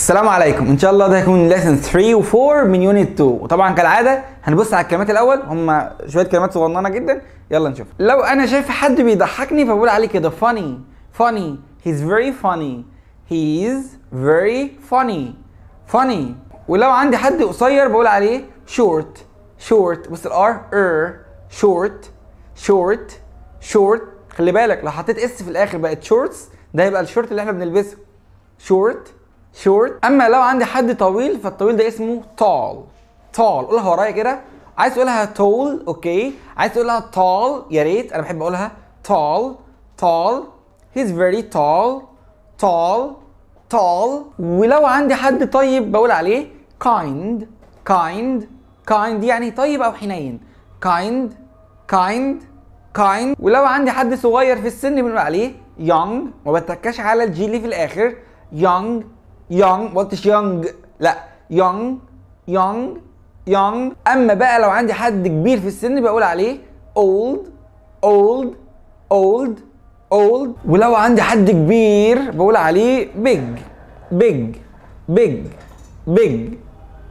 السلام عليكم ان شاء الله ده هيكون ليسن 3 و4 من يونت 2 وطبعا كالعاده هنبص على الكلمات الاول هم شويه كلمات صغننه جدا يلا نشوف لو انا شايف حد بيضحكني فبقول عليه كده funny funny he's very funny he's very funny funny ولو عندي حد قصير بقول عليه short short بص الار er short short short خلي بالك لو حطيت اس في الاخر بقت shorts ده هيبقى الشورت اللي احنا بنلبسه short شورت اما لو عندي حد طويل فالطويل ده اسمه tall tall قولها ورايا كده عايز تقولها tall اوكي عايز تقولها tall يا ريت انا بحب اقولها tall tall he's very tall tall tall ولو عندي حد طيب بقول عليه kind kind kind يعني طيب او حنين kind kind kind ولو عندي حد صغير في السن بنقول عليه young ما بتكاش على الجي اللي في الاخر young يونغ قلتش يونغ لا يونغ يونغ يونغ اما بقى لو عندي حد كبير في السن بقول عليه اولد اولد اولد اولد ولو عندي حد كبير بقول عليه بيج بيج بيج بيج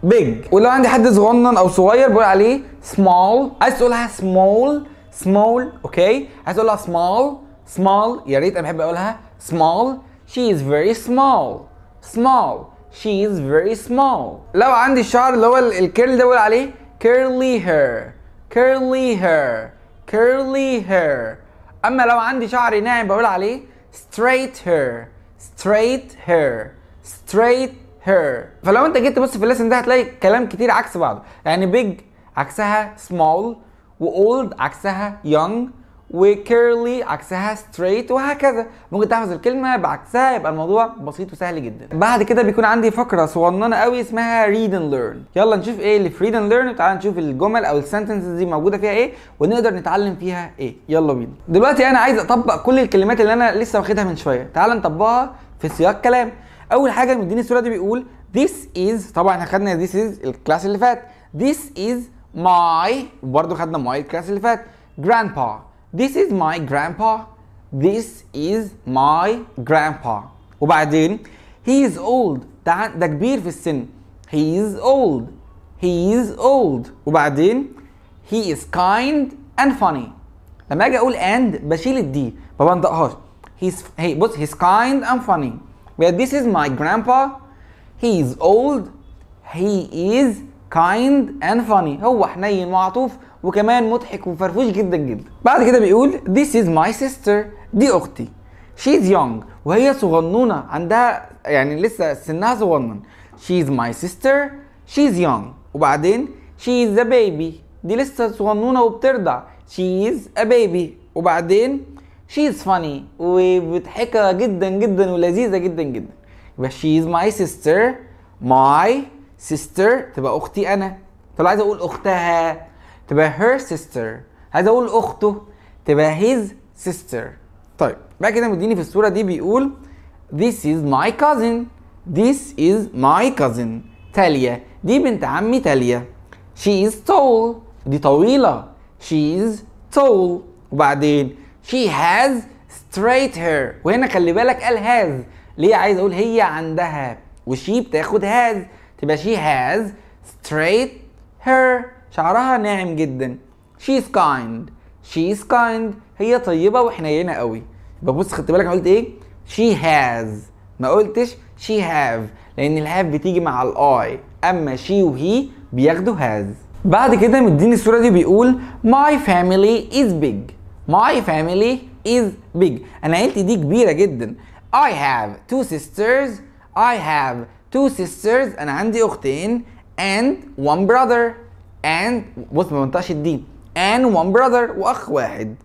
بيج ولو عندي حد صغنن او صغير بقول عليه سمول عايز تقولها سمول سمول اوكي عايز تقولها سمول سمول يا ريت انا بحب اقولها سمول شي از فيري سمول small she is very small لو عندي الشعر اللي هو الكيرل ده بقول عليه curly hair curly hair curly hair اما لو عندي شعر ناعم بقول عليه straight hair straight hair straight hair فلو انت جيت تبص في الليسن ده هتلاقي كلام كتير عكس بعضه يعني big عكسها small و old عكسها young وكيرلي عكسها ستريت وهكذا ممكن تحفظ الكلمه بعكسها يبقى الموضوع بسيط وسهل جدا بعد كده بيكون عندي فقره صغننه قوي اسمها ريد اند ليرن يلا نشوف ايه اللي في ريد اند ليرن وتعالى نشوف الجمل او السنتنسز دي موجوده فيها ايه ونقدر نتعلم فيها ايه يلا بينا دلوقتي انا عايز اطبق كل الكلمات اللي انا لسه واخدها من شويه تعال نطبقها في سياق كلام اول حاجه مديني الصوره دي بيقول this is طبعا احنا خدنا this is الكلاس اللي فات this is my وبرده خدنا my الكلاس اللي فات grandpa This is my grandpa. This is my grandpa. وبعدين he is old. that ده كبير في السن. He is old. He is old. وبعدين he is kind and funny. لما اجي اقول and بشيل الدي ما بنطقهاش. He's hey بص he's kind and funny. Well, this is my grandpa. He is old. He is كايند اند فاني هو حنين وعطوف وكمان مضحك وفرفوش جدا جدا بعد كده بيقول this is my sister دي اختي she's young وهي صغنونه عندها يعني لسه سنها صغنن she's my sister she's young وبعدين she is a baby دي لسه صغنونه وبترضع she is a baby وبعدين she is funny وبتحكة جدا جدا ولذيذه جدا جدا يبقى she is my sister my سيستر تبقى اختي انا طب عايز اقول اختها تبقى هير سيستر عايز اقول اخته تبقى هيز سيستر طيب بقى كده مديني في الصوره دي بيقول this is my cousin this is my cousin تاليا دي بنت عمي تاليا she is tall دي طويله she is tall وبعدين she has straight hair وهنا خلي بالك قال has ليه عايز اقول هي عندها وشي بتاخد has تبقى she has straight hair شعرها ناعم جدا she's kind she's kind هي طيبة وحنينة قوي يبقى بص خدت بالك انا قلت ايه she has ما قلتش she have لان الهاف بتيجي مع الاي اما she وهي بياخدوا has بعد كده مديني الصورة دي بيقول my family is big my family is big انا عيلتي دي كبيرة جدا I have two sisters I have two sisters انا عندي اختين and one brother and بص ما بنطقش الدي and one brother واخ واحد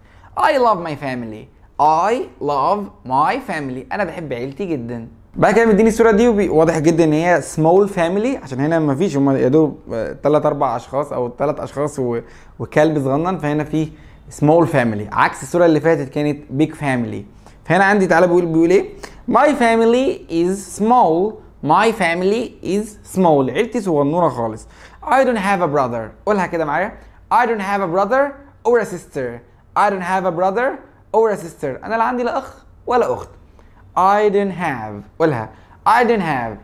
I love my family I love my family انا بحب عيلتي جدا بعد كده مديني الصوره دي وواضح جدا ان هي سمول فاميلي عشان هنا ما فيش هم يا دوب ثلاث آه، اربع اشخاص او ثلاث اشخاص وكلب صغنن فهنا في سمول فاميلي عكس الصوره اللي فاتت كانت بيج فاميلي فهنا عندي تعالى بيقول بيقول ايه my family is small My family is small عيلتي صغنونه خالص I don't have a brother قولها كده معايا I don't have a brother or a sister I don't have a brother or a sister انا لا عندي لا اخ ولا اخت I don't have قولها I don't have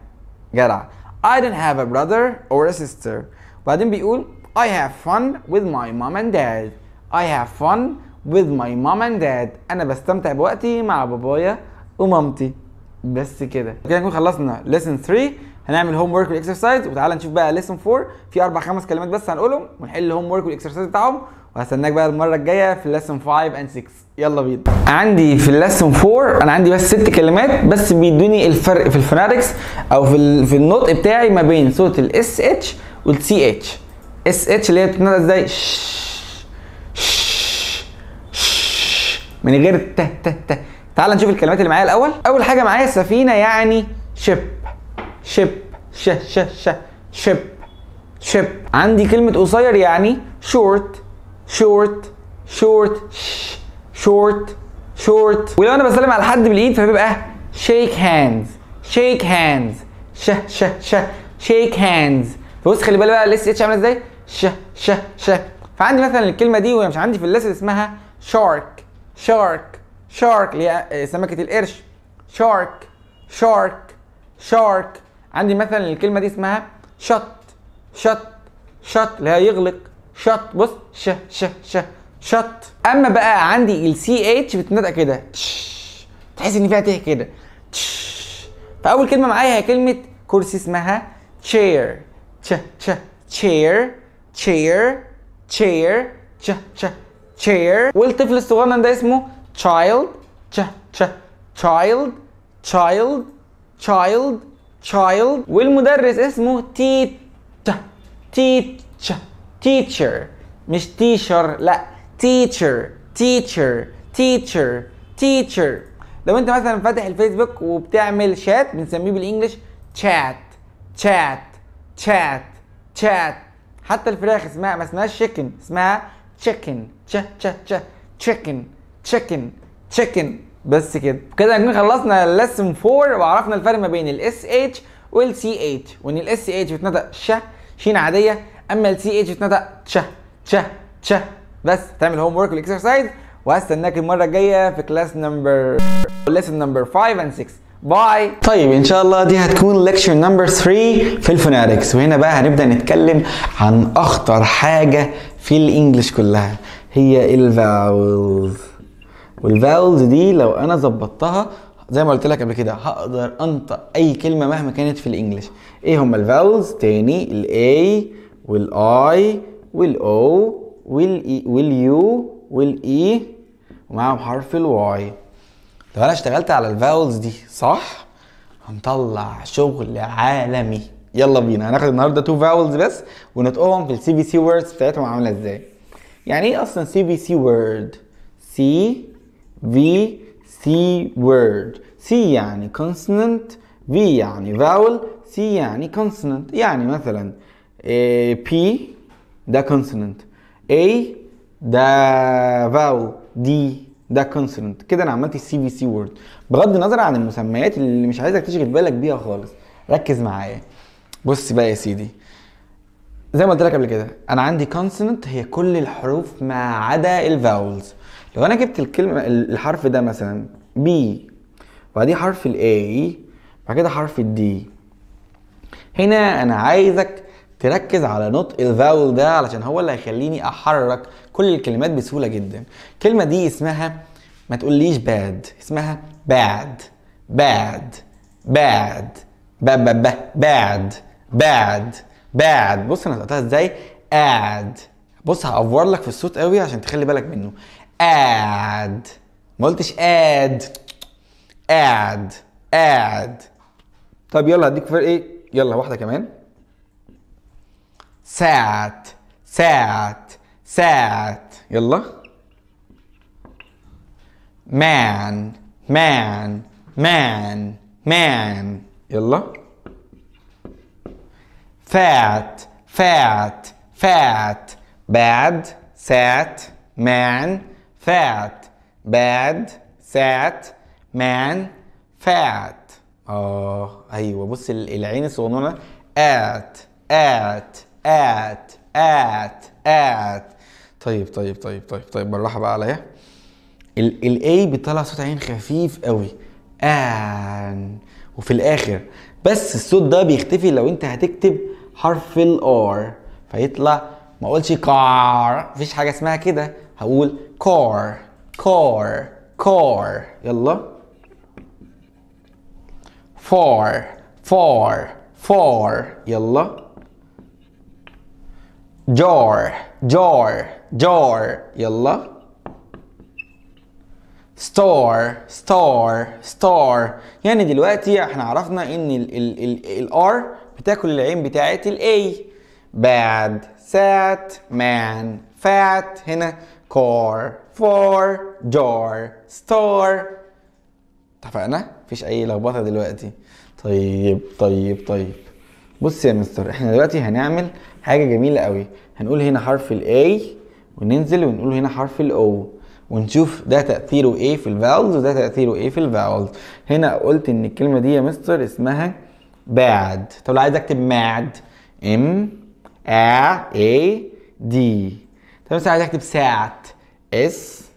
جدع I don't have a brother or a sister وبعدين بيقول I have fun with my mom and dad I have fun with my mom and dad انا بستمتع بوقتي مع بابايا ومامتي بس كده كده نكون خلصنا ليسن 3 هنعمل هوم ورك والاكسرسايز وتعالى نشوف بقى ليسن 4 في اربع خمس كلمات بس هنقولهم ونحل الهوم ورك والاكسرسايز بتاعهم وهستناك بقى المره الجايه في ليسن 5 اند 6 يلا بينا عندي في الليسن 4 انا عندي بس ست كلمات بس بيدوني الفرق في الفوناتكس او في في النطق بتاعي ما بين صوت الاس اتش والسي اتش اس اتش اللي هي بتتنطق ازاي من غير ت ت ت تعال نشوف الكلمات اللي معايا الاول اول حاجه معايا سفينه يعني شيب شيب ش ش ش شيب شيب عندي كلمه قصير يعني شورت شورت شورت شورت شورت ولو انا بسلم على حد بالايد فبيبقى شيك هاندز شيك هاندز ش ش ش شيك هاندز بص خلي بالك بقى الاس اتش عامله ازاي ش ش ش فعندي مثلا الكلمه دي وهي مش عندي في الليست اسمها شارك شارك شارك اللي هي سمكه القرش شارك شارك شارك عندي مثلا الكلمه دي اسمها شط شط شط اللي هي يغلق شط بص ش ش ش شط اما بقى عندي السي اتش بتنطق كده تحس ان فيها ت كده فاول كلمه معايا هي كلمه كرسي اسمها تشير تش تش تشير تشير تشير تش تش تشير والطفل الصغنن ده اسمه child ch ch child child child child والمدرس اسمه تي تي teacher مش teacher لا teacher teacher teacher teacher لو انت مثلا فاتح الفيسبوك وبتعمل شات بنسميه بالانجلش شات شات شات شات حتى الفراخ اسمها ما اسمهاش chicken اسمها chicken ch ch ch chicken تشيكن تشيكن بس كده كده نكون خلصنا لسن 4 وعرفنا الفرق ما بين الاس اتش والسي اتش وان الاس اتش بتنطق ش شين عاديه اما السي اتش بتنطق تش تش تش بس تعمل هوم ورك والاكسرسايز وهستناك المره الجايه في كلاس نمبر ليسن نمبر 5 اند 6 باي طيب ان شاء الله دي هتكون ليكشر نمبر 3 في الفوناتكس وهنا بقى هنبدا نتكلم عن اخطر حاجه في الانجليش كلها هي الفاولز والفاولز دي لو انا ظبطتها زي ما قلت لك قبل كده هقدر انطق اي كلمه مهما كانت في الانجليش ايه هما الفاولز تاني الاي والاي والاو والاي e واليو والاي e ومعاهم حرف الواي لو انا اشتغلت على الفاولز دي صح هنطلع شغل عالمي يلا بينا هناخد النهارده تو فاولز بس ونطقهم في السي بي سي ووردز بتاعتهم عامله ازاي يعني ايه اصلا سي بي سي وورد سي V C word C يعني consonant V يعني vowel C يعني consonant يعني مثلا P ده consonant A ده vowel D ده consonant كده انا عملت السي في سي وورد بغض النظر عن المسميات اللي مش عايزك تشغل بالك بيها خالص ركز معايا بص بقى يا سيدي زي ما قلت لك قبل كده انا عندي consonant هي كل الحروف ما عدا الفاولز لو انا جبت الكلمه الحرف ده مثلا بي وبعديه حرف الاي بعد كده حرف الدي هنا انا عايزك تركز على نطق الفاول ده علشان هو اللي هيخليني احرك كل الكلمات بسهوله جدا الكلمه دي اسمها ما تقوليش باد اسمها باد باد باد باد باد باد باد بص انا نطقتها ازاي قاعد بص هافور لك في الصوت قوي عشان تخلي بالك منه قاعد ما قلتش قاد قاعد قاعد طب يلا هديك فرق ايه يلا واحده كمان ساعة ساعة ساعة يلا مان مان مان مان يلا فات فات فات bad sad مان fat bad sat man fat اه ايوه بص العين الصغنونه at at at at at طيب طيب طيب طيب طيب بالراحه بقى عليا الاي بيطلع صوت عين خفيف قوي ان وفي الاخر بس الصوت ده بيختفي لو انت هتكتب حرف الار فيطلع ما اقولش كار مفيش حاجه اسمها كده هقول كار كار كار يلا فار فار فار يلا جار جار جار يلا ستار ستار ستار يعني دلوقتي احنا عرفنا ان الار بتاكل العين بتاعت الاي bad sat man fat هنا car for جار ستار اتفقنا مفيش اي لخبطه دلوقتي طيب طيب طيب بص يا مستر احنا دلوقتي هنعمل حاجه جميله قوي هنقول هنا حرف الاي وننزل ونقول هنا حرف الاو ونشوف ده تاثيره ايه في الفاولز وده تاثيره ايه في الفاولز هنا قلت ان الكلمه دي يا مستر اسمها باد طب لو عايز اكتب ماد ام ا اي دي طب مثلا عايز اكتب ساعة اس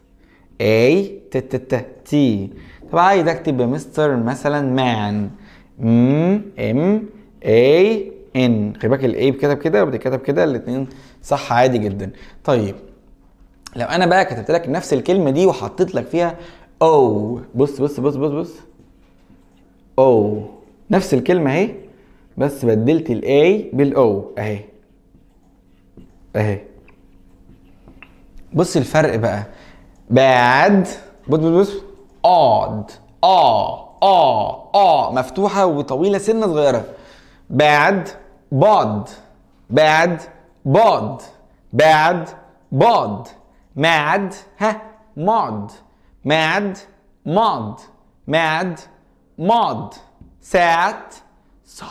اي ت ت ت تي طب عايز اكتب مستر مثلا مان ام ام اي ان خلي بالك الاي بيتكتب كده وبتتكتب كده الاثنين صح عادي جدا طيب لو انا بقى كتبت لك نفس الكلمه دي وحطيت لك فيها او بص بص بص بص بص او نفس الكلمه اهي بس بدلت الاي بالاو اهي اهي بص الفرق بقى باد بص بص اود اه اه اه مفتوحه وطويله سنه صغيره باد باد باد باد باد باد ماد ها ماد ماد ماد ماد ماد سات صوت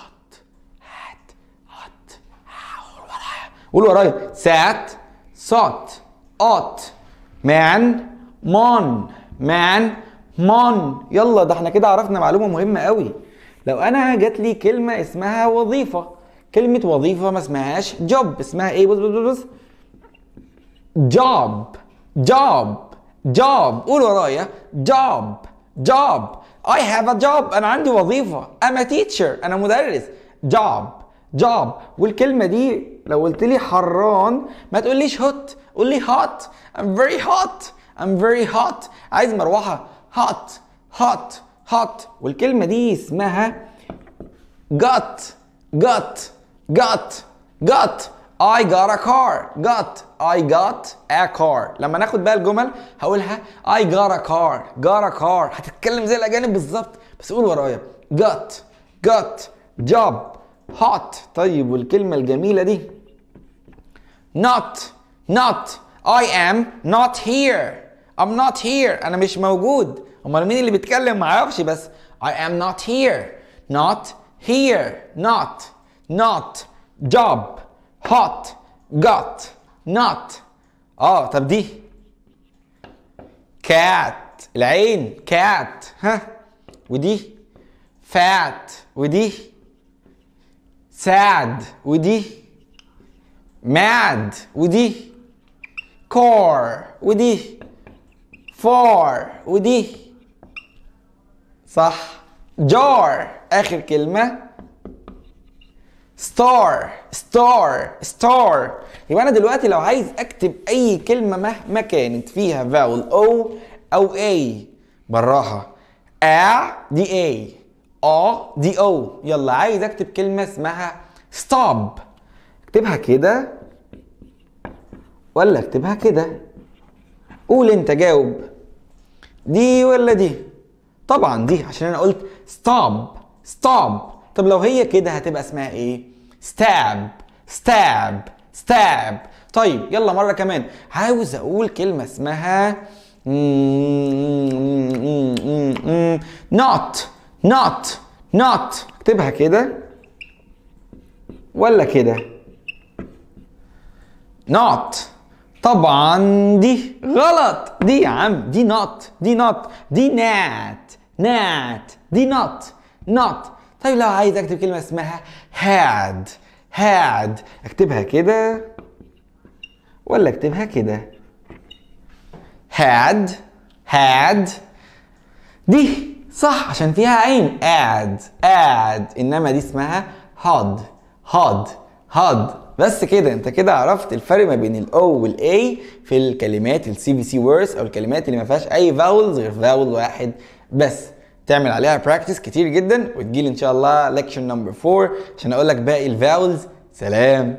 هات هات قول ورايا قول ورايا سات صوت ات مان مون مان مون يلا ده احنا كده عرفنا معلومه مهمه قوي لو انا جات لي كلمه اسمها وظيفه كلمه وظيفه ما اسمهاش جوب اسمها ايه بص بص بص جوب جوب جوب قول ورايا جوب جوب I have a job أنا عندي وظيفة I'm a أنا مدرس جوب جوب والكلمة دي لو قلت لي حران ما تقوليش هوت قول لي هوت I'm very hot I'm very hot عايز مروحة hot hot hot والكلمة دي اسمها got got got got I got a car got I got a car لما ناخد بقى الجمل هقولها I got a car got a car هتتكلم زي الأجانب بالظبط بس قول ورايا got got job hot طيب والكلمة الجميلة دي not not I am not here I'm not here أنا مش موجود أمال مين اللي بيتكلم معرفش بس I am not here not here not not job hot got not اه طب دي cat العين cat ها ودي fat ودي ساعد ودي ماد ودي كور ودي فور ودي صح جار اخر كلمه ستار ستار ستار يبقى انا دلوقتي لو عايز اكتب اي كلمه مهما كانت فيها فاول او او اي بالراحه ا دي اي اه دي او يلا عايز اكتب كلمه اسمها ستوب اكتبها كده ولا اكتبها كده قول انت جاوب دي ولا دي طبعا دي عشان انا قلت ستوب ستوب طب لو هي كده هتبقى اسمها ايه ستاب ستاب ستاب طيب يلا مرة كمان عاوز أقول كلمة اسمها not not not اكتبها كده ولا كده not طبعا دي غلط دي يا عم دي not دي not دي not not دي not not طيب لو عايز اكتب كلمه اسمها had had اكتبها كده ولا اكتبها كده had had دي صح عشان فيها عين قاعد قاعد انما دي اسمها هاد هاد هاد بس كده انت كده عرفت الفرق ما بين الاو والاي في الكلمات السي بي سي وورس او الكلمات اللي ما فيهاش اي فاولز غير فاول واحد بس تعمل عليها براكتس كتير جدا وتجيلي ان شاء الله ليكشن نمبر 4 عشان اقول لك باقي الفاولز سلام